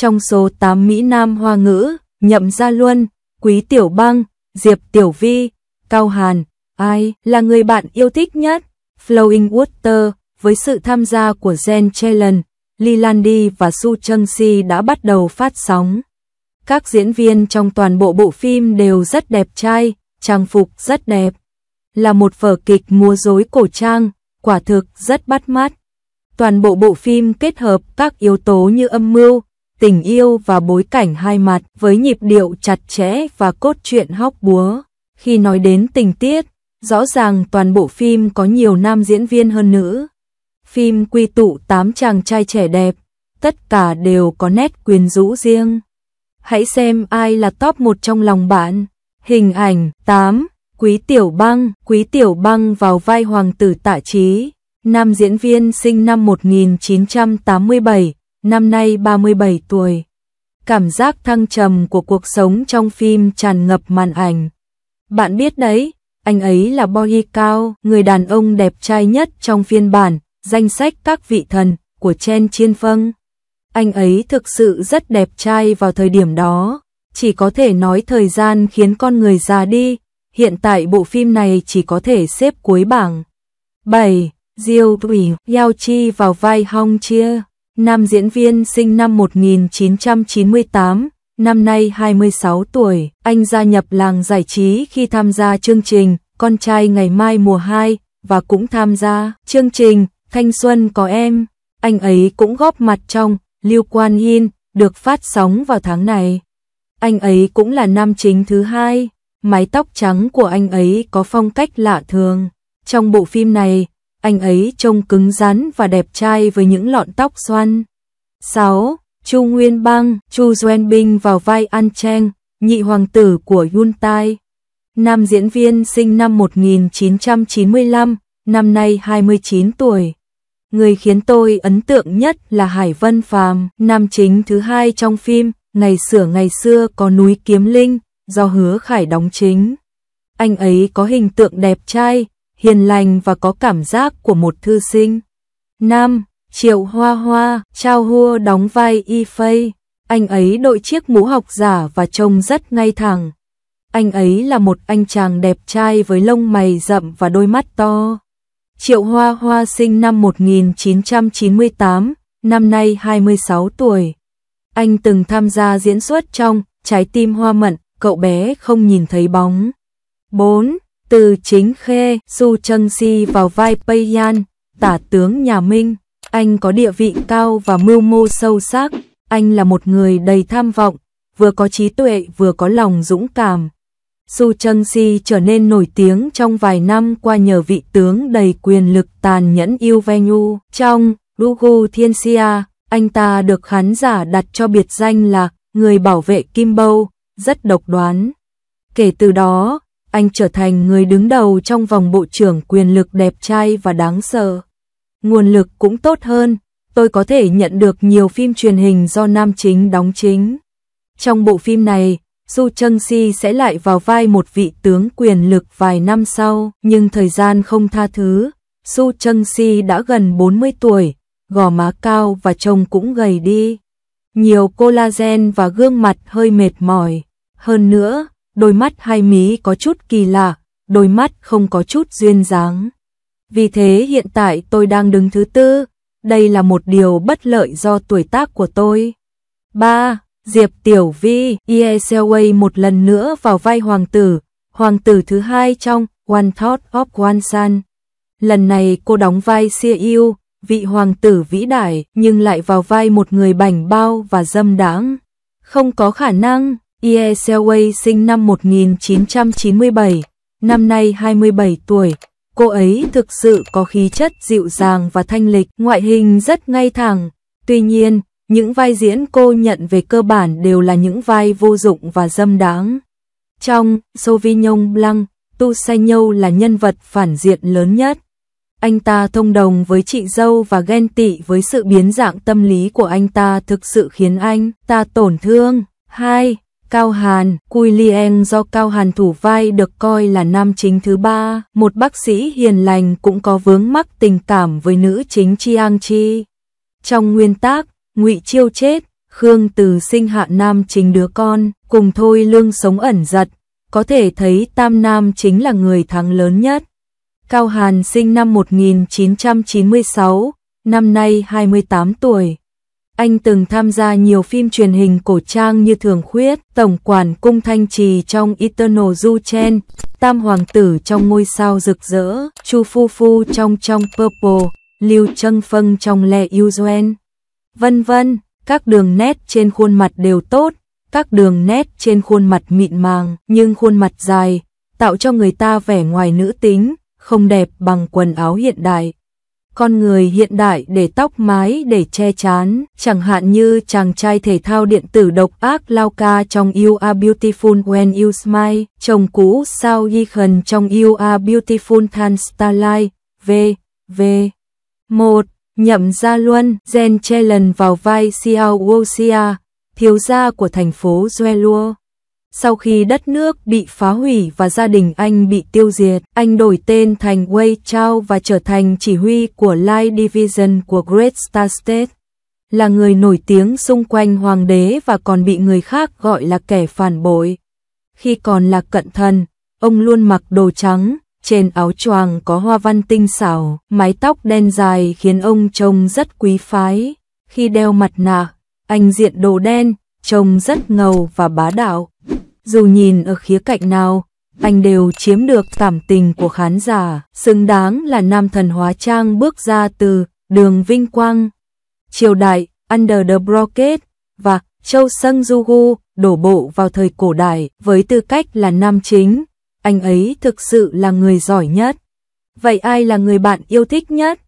trong số 8 Mỹ Nam Hoa ngữ, Nhậm Gia Luân, Quý Tiểu Băng, Diệp Tiểu Vi, Cao Hàn, ai là người bạn yêu thích nhất? Flowing Water, với sự tham gia của Jen Chelen, Lee Landy và Su Chung Si đã bắt đầu phát sóng. Các diễn viên trong toàn bộ bộ phim đều rất đẹp trai, trang phục rất đẹp. Là một vở kịch mua dối cổ trang, quả thực rất bắt mắt. Toàn bộ bộ phim kết hợp các yếu tố như âm mưu, tình yêu và bối cảnh hai mặt với nhịp điệu chặt chẽ và cốt truyện hóc búa. Khi nói đến tình tiết, rõ ràng toàn bộ phim có nhiều nam diễn viên hơn nữ. Phim quy tụ tám chàng trai trẻ đẹp, tất cả đều có nét quyến rũ riêng. Hãy xem ai là top một trong lòng bạn. Hình ảnh 8, Quý Tiểu Băng, Quý Tiểu Băng vào vai hoàng tử Tạ Trí, nam diễn viên sinh năm 1987 năm nay 37 tuổi. Cảm giác thăng trầm của cuộc sống trong phim tràn ngập màn ảnh. Bạn biết đấy, anh ấy là Boy Cao, người đàn ông đẹp trai nhất trong phiên bản, danh sách các vị thần của Chen Chiên Phâng. Anh ấy thực sự rất đẹp trai vào thời điểm đó, chỉ có thể nói thời gian khiến con người già đi, hiện tại bộ phim này chỉ có thể xếp cuối bảng. 7. Diêu Thủy Yao Chi vào vai Hong Chia Nam diễn viên sinh năm 1998, năm nay 26 tuổi, anh gia nhập làng giải trí khi tham gia chương trình Con trai ngày mai mùa 2 và cũng tham gia chương trình Thanh xuân có em. Anh ấy cũng góp mặt trong Lưu Quan Hin được phát sóng vào tháng này. Anh ấy cũng là nam chính thứ hai. Mái tóc trắng của anh ấy có phong cách lạ thường. Trong bộ phim này, anh ấy trông cứng rắn và đẹp trai với những lọn tóc xoăn. 6. Chu Nguyên Bang, Chu Binh vào vai An Cheng, nhị hoàng tử của Yun Tai. Nam diễn viên sinh năm 1995, năm nay 29 tuổi. Người khiến tôi ấn tượng nhất là Hải Vân Phàm, nam chính thứ hai trong phim Ngày sửa ngày xưa có núi Kiếm Linh, do Hứa Khải đóng chính. Anh ấy có hình tượng đẹp trai, hiền lành và có cảm giác của một thư sinh. 5. Triệu Hoa Hoa, Trao Hua đóng vai Y Phây. Anh ấy đội chiếc mũ học giả và trông rất ngay thẳng. Anh ấy là một anh chàng đẹp trai với lông mày rậm và đôi mắt to. Triệu Hoa Hoa sinh năm 1998, năm nay 26 tuổi. Anh từng tham gia diễn xuất trong Trái tim hoa mận, cậu bé không nhìn thấy bóng. 4. Từ chính khê, Su Chân Si vào vai Pei Yan, tả tướng nhà Minh. Anh có địa vị cao và mưu mô sâu sắc. Anh là một người đầy tham vọng, vừa có trí tuệ vừa có lòng dũng cảm. Su Chân Si trở nên nổi tiếng trong vài năm qua nhờ vị tướng đầy quyền lực tàn nhẫn yêu ve nhu. Trong Lugu Thiên Sia, anh ta được khán giả đặt cho biệt danh là người bảo vệ Kim Bâu, rất độc đoán. Kể từ đó, anh trở thành người đứng đầu trong vòng bộ trưởng quyền lực đẹp trai và đáng sợ. Nguồn lực cũng tốt hơn, tôi có thể nhận được nhiều phim truyền hình do nam chính đóng chính. Trong bộ phim này, Su Chang Si sẽ lại vào vai một vị tướng quyền lực vài năm sau, nhưng thời gian không tha thứ. Su Chang Si đã gần 40 tuổi, gò má cao và trông cũng gầy đi. Nhiều collagen và gương mặt hơi mệt mỏi. Hơn nữa, đôi mắt hai mí có chút kỳ lạ, đôi mắt không có chút duyên dáng. Vì thế hiện tại tôi đang đứng thứ tư, đây là một điều bất lợi do tuổi tác của tôi. 3. Diệp Tiểu Vi, Ieselway một lần nữa vào vai hoàng tử, hoàng tử thứ hai trong One Thought of One Sun. Lần này cô đóng vai Sia Yêu, vị hoàng tử vĩ đại nhưng lại vào vai một người bảnh bao và dâm đáng. Không có khả năng, Ye Seowei sinh năm 1997, năm nay 27 tuổi. Cô ấy thực sự có khí chất dịu dàng và thanh lịch, ngoại hình rất ngay thẳng. Tuy nhiên, những vai diễn cô nhận về cơ bản đều là những vai vô dụng và dâm đáng. Trong Sauvignon Blanc, Tu Sai Nhâu là nhân vật phản diện lớn nhất. Anh ta thông đồng với chị dâu và ghen tị với sự biến dạng tâm lý của anh ta thực sự khiến anh ta tổn thương. 2. Cao Hàn, Cui Quilien do Cao Hàn thủ vai được coi là nam chính thứ ba, một bác sĩ hiền lành cũng có vướng mắc tình cảm với nữ chính Chiang Chi. Trong nguyên tác, Ngụy Chiêu chết, Khương Từ sinh hạ nam chính đứa con, cùng thôi lương sống ẩn giật, có thể thấy tam nam chính là người thắng lớn nhất. Cao Hàn sinh năm 1996, năm nay 28 tuổi. Anh từng tham gia nhiều phim truyền hình cổ trang như Thường Khuyết, Tổng quản Cung Thanh Trì trong Eternal Du Chen, Tam Hoàng Tử trong Ngôi Sao Rực Rỡ, Chu Phu Phu trong trong Purple, Lưu Trân Phân trong Le Yuzuen, vân vân. Các đường nét trên khuôn mặt đều tốt, các đường nét trên khuôn mặt mịn màng nhưng khuôn mặt dài, tạo cho người ta vẻ ngoài nữ tính, không đẹp bằng quần áo hiện đại con người hiện đại để tóc mái để che chán, chẳng hạn như chàng trai thể thao điện tử độc ác Lao Ca trong You Are Beautiful When You Smile, chồng cũ Sao Yi khẩn trong You Are Beautiful Than Starlight, V, V. 1. Nhậm Gia Luân, Jen Chelen vào vai Xiao Wuxia, thiếu gia của thành phố Zuelua. Sau khi đất nước bị phá hủy và gia đình anh bị tiêu diệt, anh đổi tên thành Wei Chao và trở thành chỉ huy của Light Division của Great Star State. Là người nổi tiếng xung quanh hoàng đế và còn bị người khác gọi là kẻ phản bội. Khi còn là cận thần, ông luôn mặc đồ trắng, trên áo choàng có hoa văn tinh xảo, mái tóc đen dài khiến ông trông rất quý phái. Khi đeo mặt nạ, anh diện đồ đen, trông rất ngầu và bá đạo dù nhìn ở khía cạnh nào, anh đều chiếm được cảm tình của khán giả, xứng đáng là nam thần hóa trang bước ra từ đường vinh quang, triều đại, under the brocket, và châu sân Jugu đổ bộ vào thời cổ đại với tư cách là nam chính, anh ấy thực sự là người giỏi nhất. Vậy ai là người bạn yêu thích nhất?